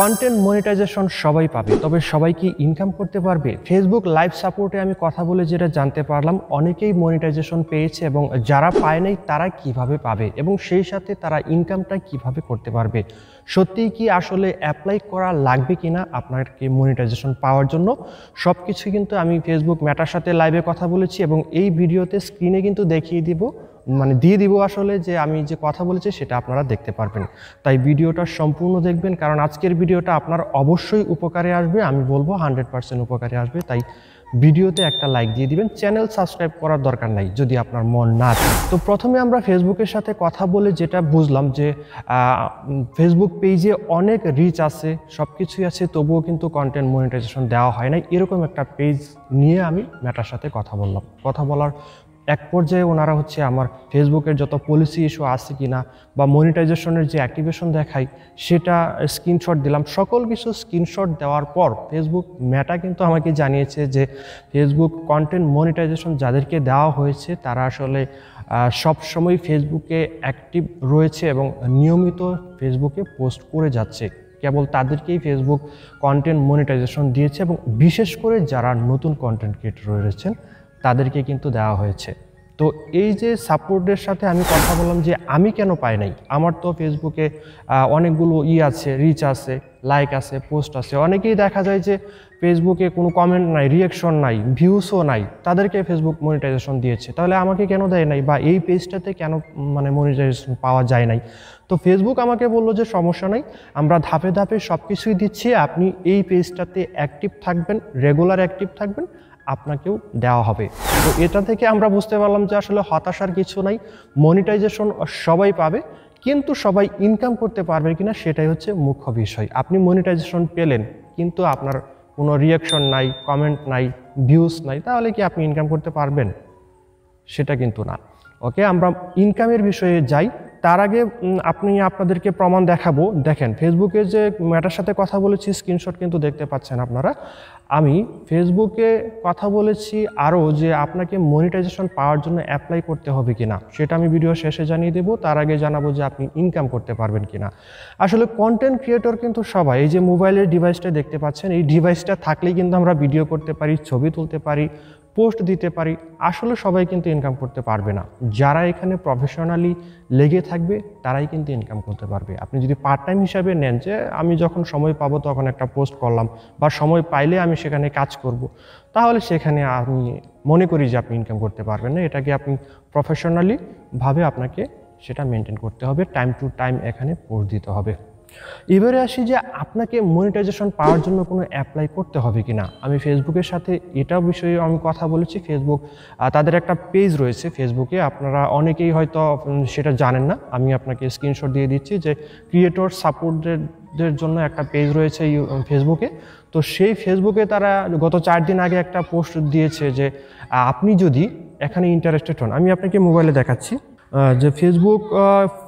Content monetization সবাই পাবে তবে সবাই কি ইনকাম করতে পারবে ফেসবুক লাইভ সাপোর্টে আমি কথা বলে যেটা জানতে পারলাম অনেকেই মনিটাইজেশন পেয়েছে এবং যারা পায় নাই তারা কিভাবে পাবে এবং সেই সাথে তারা ইনকামটা কিভাবে করতে পারবে সত্যিই কি আসলে অ্যাপ্লাই করা লাগবে কি না আপনাকে মনিটাইজেশন পাওয়ার জন্য সব কিছু কিন্তু আমি ফেসবুক ম্যাটার সাথে লাইভে কথা বলেছি এবং এই ভিডিওতে স্ক্রিনে কিন্তু দেখিয়ে দিব মানে দিয়ে দিব আসলে যে আমি যে কথা বলেছি সেটা আপনারা দেখতে পারবেন তাই ভিডিওটা সম্পূর্ণ দেখবেন কারণ আজকের ভিডিওটা আপনার অবশ্যই উপকারে আসবে আমি বলবো হান্ড্রেড পার্সেন্ট উপকারে আসবে তাই ভিডিওতে একটা লাইক দিয়ে দিবেন চ্যানেল সাবস্ক্রাইব করার দরকার নাই যদি আপনার মন না তো প্রথমে আমরা ফেসবুকের সাথে কথা বলে যেটা বুঝলাম যে ফেসবুক পেজে অনেক রিচ আছে সব কিছুই আছে তবুও কিন্তু কন্টেন্ট মনিটাইজেশন দেওয়া হয় না এরকম একটা পেজ নিয়ে আমি ম্যাটার সাথে কথা বললাম কথা বলার এক পর্যায়ে ওনারা হচ্ছে আমার ফেসবুকের যত পলিসি ইস্যু আছে কি না বা মনিটাইজেশনের যে অ্যাক্টিভেশন দেখাই সেটা স্ক্রিনশট দিলাম সকল কিছু স্ক্রিনশট দেওয়ার পর ফেসবুক ম্যাটা কিন্তু আমাকে জানিয়েছে যে ফেসবুক কন্টেন্ট মনিটাইজেশন যাদেরকে দেওয়া হয়েছে তারা আসলে সবসময় ফেসবুকে অ্যাক্টিভ রয়েছে এবং নিয়মিত ফেসবুকে পোস্ট করে যাচ্ছে কেবল তাদেরকেই ফেসবুক কন্টেন্ট মনিটাইজেশন দিয়েছে এবং বিশেষ করে যারা নতুন কন্টেন্ট ক্রিয়েটর রয়েছেন তাদেরকে কিন্তু দেওয়া হয়েছে তো এই যে সাপোর্টের সাথে আমি কথা বললাম যে আমি কেন পাই নাই আমার তো ফেসবুকে অনেকগুলো ই আছে রিচ আছে লাইক আছে পোস্ট আছে অনেকেই দেখা যায় যে ফেসবুকে কোনো কমেন্ট নাই রিয়াকশন নাই ভিউসও নাই তাদেরকে ফেসবুক মনিটাইজেশন দিয়েছে তাহলে আমাকে কেন দেয় নাই বা এই পেজটাতে কেন মানে মনিটাইজেশন পাওয়া যায় নাই তো ফেসবুক আমাকে বললো যে সমস্যা নাই আমরা ধাপে ধাপে সব কিছুই দিচ্ছি আপনি এই পেজটাতে অ্যাক্টিভ থাকবেন রেগুলার অ্যাক্টিভ থাকবেন আপনাকেও দেওয়া হবে তো এটা থেকে আমরা বুঝতে পারলাম যে আসলে হতাশার কিছু নাই মনিটাইজেশন সবাই পাবে কিন্তু সবাই ইনকাম করতে পারবে কিনা সেটাই হচ্ছে মুখ্য বিষয় আপনি মনিটাইজেশন পেলেন কিন্তু আপনার কোনো রিয়াকশন নাই কমেন্ট নাই ভিউজ নাই তাহলে কি আপনি ইনকাম করতে পারবেন সেটা কিন্তু না ওকে আমরা ইনকামের বিষয়ে যাই তার আগে আপনি আপনাদেরকে প্রমাণ দেখাবো দেখেন ফেসবুকে যে ম্যাটার সাথে কথা বলেছি স্ক্রিনশট কিন্তু দেখতে পাচ্ছেন আপনারা আমি ফেসবুকে কথা বলেছি আরও যে আপনাকে মনিটাইজেশন পাওয়ার জন্য অ্যাপ্লাই করতে হবে কি না সেটা আমি ভিডিও শেষে জানিয়ে দেবো তার আগে জানাবো যে আপনি ইনকাম করতে পারবেন কি না আসলে কন্টেন্ট ক্রিয়েটর কিন্তু সবাই এই যে মোবাইলের ডিভাইসটা দেখতে পাচ্ছেন এই ডিভাইসটা থাকলেই কিন্তু আমরা ভিডিও করতে পারি ছবি তুলতে পারি পোস্ট দিতে পারি আসলে সবাই কিন্তু ইনকাম করতে পারবে না যারা এখানে প্রফেশনালি লেগে থাকবে তারাই কিন্তু ইনকাম করতে পারবে আপনি যদি পার্ট টাইম হিসাবে নেন যে আমি যখন সময় পাবো তখন একটা পোস্ট করলাম বা সময় পাইলে আমি সেখানে কাজ করব। তাহলে সেখানে আমি মনে করি যে আপনি ইনকাম করতে পারবেন না এটাকে আপনি প্রফেশনালিভাবে আপনাকে সেটা মেনটেন করতে হবে টাইম টু টাইম এখানে পোস্ট দিতে হবে এবারে আসি যে আপনাকে মনিটাইজেশন পাওয়ার জন্য কোনো অ্যাপ্লাই করতে হবে কি না আমি ফেসবুকের সাথে এটা বিষয়ে আমি কথা বলেছি ফেসবুক তাদের একটা পেজ রয়েছে ফেসবুকে আপনারা অনেকেই হয়তো সেটা জানেন না আমি আপনাকে স্ক্রিনশট দিয়ে দিচ্ছি যে ক্রিয়েটর সাপোর্টের জন্য একটা পেজ রয়েছে ফেসবুকে তো সেই ফেসবুকে তারা গত চার দিন আগে একটা পোস্ট দিয়েছে যে আপনি যদি এখানে ইন্টারেস্টেড হন আমি আপনাকে মোবাইলে দেখাচ্ছি যে ফেসবুক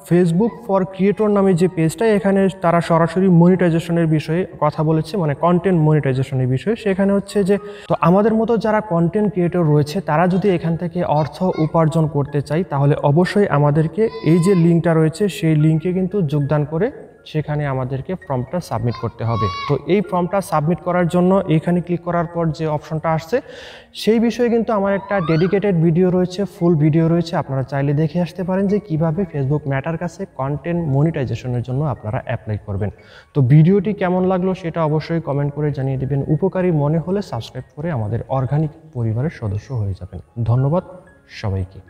ফেসবুক ফর ক্রিয়েটর নামে যে পেজটা এখানে তারা সরাসরি মনিটাইজেশনের বিষয়ে কথা বলেছে মানে কন্টেন্ট মনিটাইজেশনের বিষয়ে সেখানে হচ্ছে যে তো আমাদের মতো যারা কন্টেন্ট ক্রিয়েটর রয়েছে তারা যদি এখান থেকে অর্থ উপার্জন করতে চাই তাহলে অবশ্যই আমাদেরকে এই যে লিঙ্কটা রয়েছে সেই লিঙ্কে কিন্তু যোগদান করে সেখানে আমাদেরকে ফর্মটা সাবমিট করতে হবে তো এই ফর্মটা সাবমিট করার জন্য এখানে ক্লিক করার পর যে অপশনটা আসছে সেই বিষয়ে কিন্তু আমার একটা ডেডিকেটেড ভিডিও রয়েছে ফুল ভিডিও রয়েছে আপনারা চাইলে দেখে আসতে পারেন যে কিভাবে ফেসবুক ম্যাটার কাছে কন্টেন্ট মনিটাইজেশনের জন্য আপনারা অ্যাপ্লাই করবেন তো ভিডিওটি কেমন লাগলো সেটা অবশ্যই কমেন্ট করে জানিয়ে দেবেন উপকারী মনে হলে সাবস্ক্রাইব করে আমাদের অর্গানিক পরিবারের সদস্য হয়ে যাবেন ধন্যবাদ সবাইকে